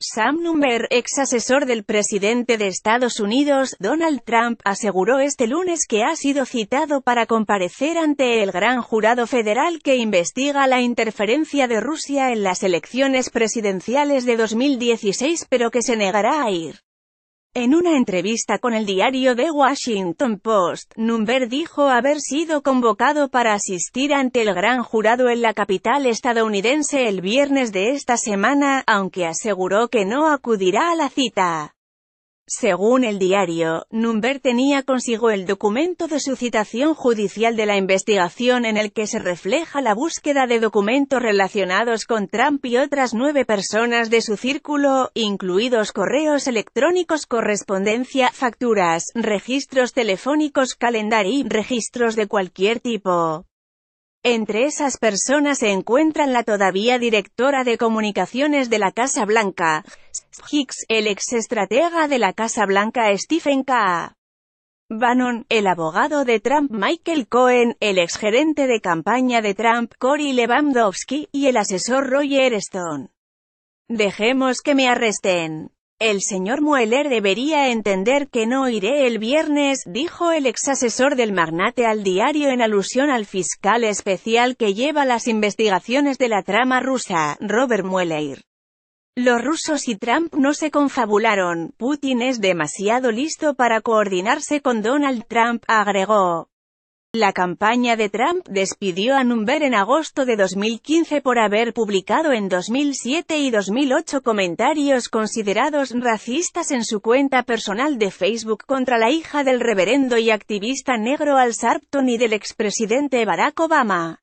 Sam Number, ex asesor del presidente de Estados Unidos, Donald Trump, aseguró este lunes que ha sido citado para comparecer ante el gran jurado federal que investiga la interferencia de Rusia en las elecciones presidenciales de 2016 pero que se negará a ir. En una entrevista con el diario The Washington Post, Number dijo haber sido convocado para asistir ante el gran jurado en la capital estadounidense el viernes de esta semana, aunque aseguró que no acudirá a la cita. Según el diario, Number tenía consigo el documento de su citación judicial de la investigación en el que se refleja la búsqueda de documentos relacionados con Trump y otras nueve personas de su círculo, incluidos correos electrónicos, correspondencia, facturas, registros telefónicos, calendario y registros de cualquier tipo. Entre esas personas se encuentran la todavía directora de comunicaciones de la Casa Blanca, Hicks, el ex estratega de la Casa Blanca Stephen K. Bannon, el abogado de Trump Michael Cohen, el exgerente de campaña de Trump Cory Lewandowski y el asesor Roger Stone. Dejemos que me arresten. El señor Mueller debería entender que no iré el viernes, dijo el exasesor del magnate al diario en alusión al fiscal especial que lleva las investigaciones de la trama rusa, Robert Mueller. Los rusos y Trump no se confabularon, Putin es demasiado listo para coordinarse con Donald Trump, agregó. La campaña de Trump despidió a Number en agosto de 2015 por haber publicado en 2007 y 2008 comentarios considerados racistas en su cuenta personal de Facebook contra la hija del reverendo y activista negro Al Sharpton y del expresidente Barack Obama.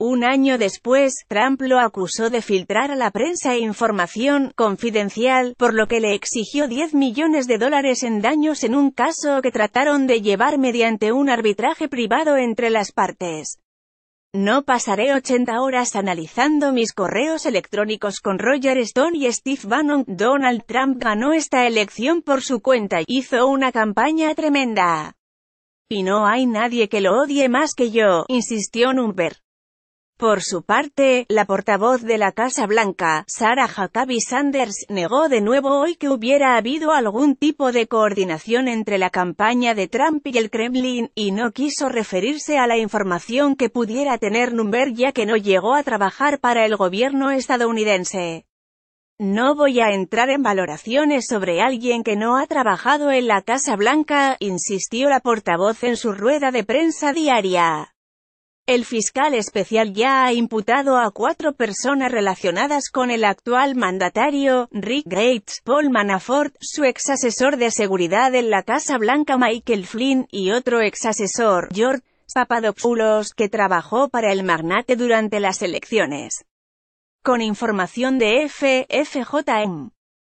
Un año después, Trump lo acusó de filtrar a la prensa e información confidencial, por lo que le exigió 10 millones de dólares en daños en un caso que trataron de llevar mediante un arbitraje privado entre las partes. No pasaré 80 horas analizando mis correos electrónicos con Roger Stone y Steve Bannon. Donald Trump ganó esta elección por su cuenta, y hizo una campaña tremenda. Y no hay nadie que lo odie más que yo, insistió Number. Por su parte, la portavoz de la Casa Blanca, Sarah Huckabee Sanders, negó de nuevo hoy que hubiera habido algún tipo de coordinación entre la campaña de Trump y el Kremlin, y no quiso referirse a la información que pudiera tener Nunberg ya que no llegó a trabajar para el gobierno estadounidense. No voy a entrar en valoraciones sobre alguien que no ha trabajado en la Casa Blanca, insistió la portavoz en su rueda de prensa diaria. El fiscal especial ya ha imputado a cuatro personas relacionadas con el actual mandatario, Rick Gates, Paul Manafort, su ex asesor de seguridad en la Casa Blanca Michael Flynn, y otro ex asesor, George Papadopoulos, que trabajó para el magnate durante las elecciones. Con información de FFJM.